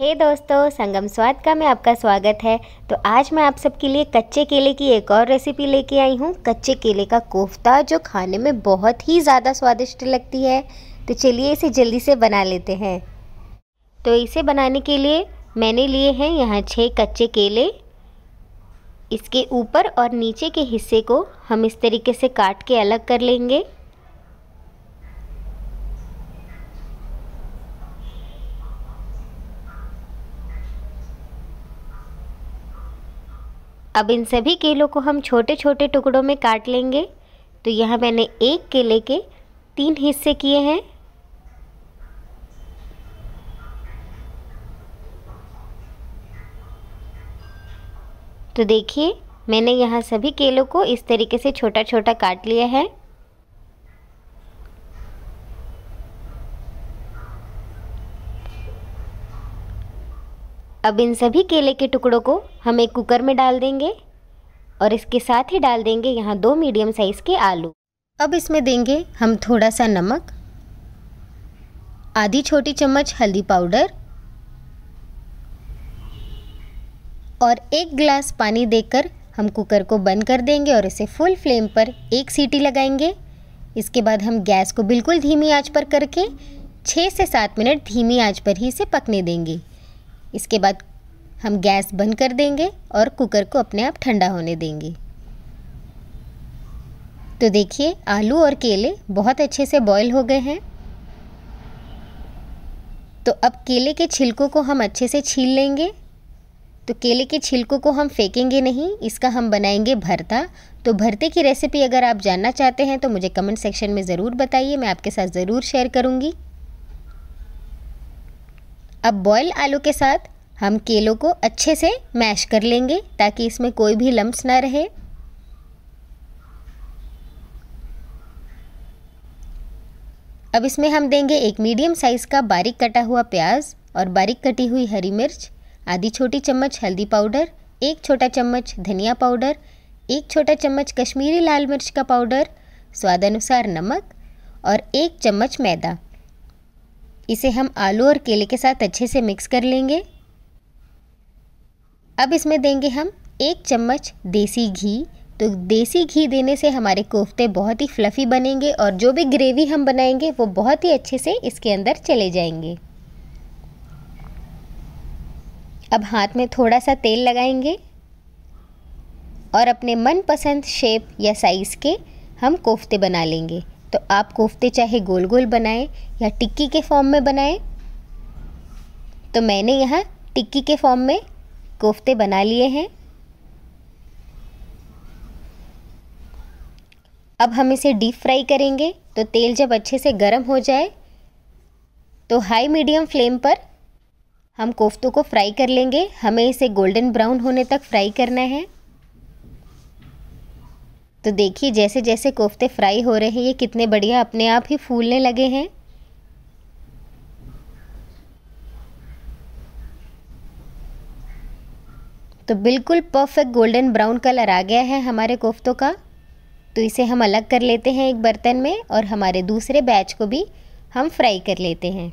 हे hey दोस्तों संगम स्वाद का मैं आपका स्वागत है तो आज मैं आप सबके लिए कच्चे केले की एक और रेसिपी लेके आई हूँ कच्चे केले का कोफ्ता जो खाने में बहुत ही ज़्यादा स्वादिष्ट लगती है तो चलिए इसे जल्दी से बना लेते हैं तो इसे बनाने के लिए मैंने लिए हैं यहाँ छः कच्चे केले इसके ऊपर और नीचे के हिस्से को हम इस तरीके से काट के अलग कर लेंगे अब इन सभी केलों को हम छोटे छोटे टुकड़ों में काट लेंगे तो यहाँ मैंने एक केले के तीन हिस्से किए हैं तो देखिए मैंने यहाँ सभी केलों को इस तरीके से छोटा छोटा काट लिया है अब इन सभी केले के टुकड़ों को हम एक कुकर में डाल देंगे और इसके साथ ही डाल देंगे यहाँ दो मीडियम साइज़ के आलू अब इसमें देंगे हम थोड़ा सा नमक आधी छोटी चम्मच हल्दी पाउडर और एक गिलास पानी देकर हम कुकर को बंद कर देंगे और इसे फुल फ्लेम पर एक सीटी लगाएंगे इसके बाद हम गैस को बिल्कुल धीमी आंच पर करके छः से सात मिनट धीमी आंच पर ही इसे पकने देंगे इसके बाद हम गैस बंद कर देंगे और कुकर को अपने आप ठंडा होने देंगे तो देखिए आलू और केले बहुत अच्छे से बॉईल हो गए हैं तो अब केले के छिलकों को हम अच्छे से छील लेंगे तो केले के छिलकों को हम फेंकेंगे नहीं इसका हम बनाएंगे भरता तो भरते की रेसिपी अगर आप जानना चाहते हैं तो मुझे कमेंट सेक्शन में ज़रूर बताइए मैं आपके साथ ज़रूर शेयर करूँगी अब बॉयल आलू के साथ हम केलों को अच्छे से मैश कर लेंगे ताकि इसमें कोई भी लम्ब ना रहे अब इसमें हम देंगे एक मीडियम साइज़ का बारीक कटा हुआ प्याज और बारीक कटी हुई हरी मिर्च आधी छोटी चम्मच हल्दी पाउडर एक छोटा चम्मच धनिया पाउडर एक छोटा चम्मच कश्मीरी लाल मिर्च का पाउडर स्वाद अनुसार नमक और एक चम्मच मैदा इसे हम आलू और केले के साथ अच्छे से मिक्स कर लेंगे अब इसमें देंगे हम एक चम्मच देसी घी तो देसी घी देने से हमारे कोफ्ते बहुत ही फ्लफ़ी बनेंगे और जो भी ग्रेवी हम बनाएंगे वो बहुत ही अच्छे से इसके अंदर चले जाएंगे अब हाथ में थोड़ा सा तेल लगाएंगे और अपने मनपसंद शेप या साइज़ के हम कोफ्ते बना लेंगे तो आप कोफ्ते चाहे गोल गोल बनाएं या टिक्की के फॉर्म में बनाएं तो मैंने यहाँ टिक्की के फॉर्म में कोफ्ते बना लिए हैं अब हम इसे डीप फ्राई करेंगे तो तेल जब अच्छे से गर्म हो जाए तो हाई मीडियम फ्लेम पर हम कोफ्तों को फ्राई कर लेंगे हमें इसे गोल्डन ब्राउन होने तक फ्राई करना है तो देखिए जैसे जैसे कोफ्ते फ्राई हो रहे हैं ये कितने बढ़िया अपने आप ही फूलने लगे हैं तो बिल्कुल परफेक्ट गोल्डन ब्राउन कलर आ गया है हमारे कोफ्तों का तो इसे हम अलग कर लेते हैं एक बर्तन में और हमारे दूसरे बैच को भी हम फ्राई कर लेते हैं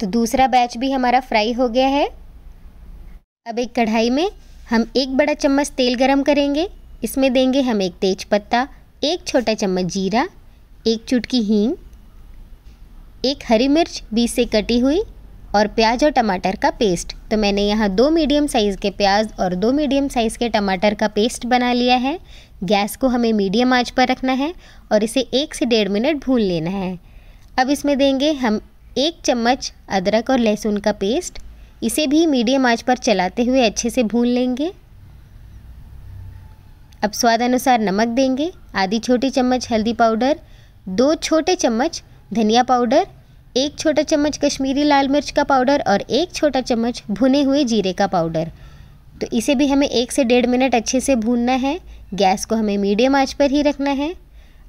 तो दूसरा बैच भी हमारा फ्राई हो गया है अब एक कढ़ाई में हम एक बड़ा चम्मच तेल गरम करेंगे इसमें देंगे हम एक तेज पत्ता एक छोटा चम्मच जीरा एक चुटकी हींग एक हरी मिर्च बीस से कटी हुई और प्याज और टमाटर का पेस्ट तो मैंने यहाँ दो मीडियम साइज़ के प्याज और दो मीडियम साइज़ के टमाटर का पेस्ट बना लिया है गैस को हमें मीडियम आंच पर रखना है और इसे एक से डेढ़ मिनट भून लेना है अब इसमें देंगे हम एक चम्मच अदरक और लहसुन का पेस्ट इसे भी मीडियम आंच पर चलाते हुए अच्छे से भून लेंगे अब स्वाद अनुसार नमक देंगे आधी छोटी चम्मच हल्दी पाउडर दो छोटे चम्मच धनिया पाउडर एक छोटा चम्मच कश्मीरी लाल मिर्च का पाउडर और एक छोटा चम्मच भुने हुए जीरे का पाउडर तो इसे भी हमें एक से डेढ़ मिनट अच्छे से भूनना है गैस को हमें मीडियम आंच पर ही रखना है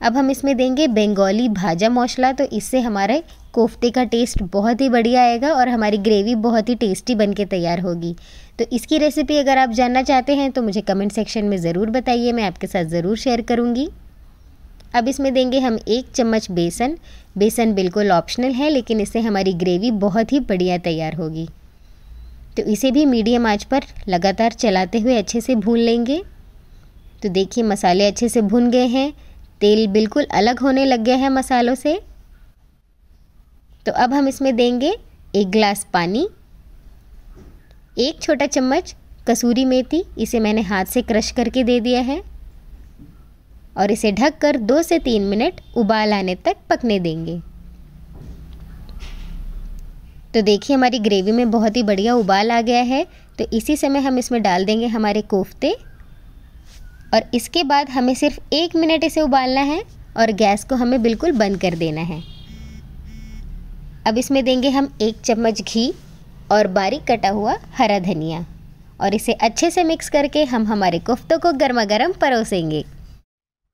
अब हम इसमें देंगे बंगाली भाजा मौसला तो इससे हमारे कोफ्ते का टेस्ट बहुत ही बढ़िया आएगा और हमारी ग्रेवी बहुत ही टेस्टी बन के तैयार होगी तो इसकी रेसिपी अगर आप जानना चाहते हैं तो मुझे कमेंट सेक्शन में ज़रूर बताइए मैं आपके साथ ज़रूर शेयर करूँगी अब इसमें देंगे हम एक चम्मच बेसन बेसन बिल्कुल ऑप्शनल है लेकिन इससे हमारी ग्रेवी बहुत ही बढ़िया तैयार होगी तो इसे भी मीडियम आंच पर लगातार चलाते हुए अच्छे से भून लेंगे तो देखिए मसाले अच्छे से भून गए हैं तेल बिल्कुल अलग होने लग गया है मसालों से तो अब हम इसमें देंगे एक गिलास पानी एक छोटा चम्मच कसूरी मेथी इसे मैंने हाथ से क्रश करके दे दिया है और इसे ढककर दो से तीन मिनट उबाल आने तक पकने देंगे तो देखिए हमारी ग्रेवी में बहुत ही बढ़िया उबाल आ गया है तो इसी समय हम इसमें डाल देंगे हमारे कोफ्ते और इसके बाद हमें सिर्फ एक मिनट इसे उबालना है और गैस को हमें बिल्कुल बंद कर देना है अब इसमें देंगे हम एक चम्मच घी और बारीक कटा हुआ हरा धनिया और इसे अच्छे से मिक्स करके हम हमारे कोफ्तों को गर्मा गर्म परोसेंगे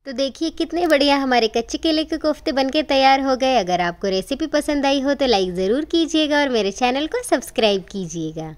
तो देखिए कितने बढ़िया हमारे कच्चे केले के कोफ्ते बनके तैयार हो गए अगर आपको रेसिपी पसंद आई हो तो लाइक ज़रूर कीजिएगा और मेरे चैनल को सब्सक्राइब कीजिएगा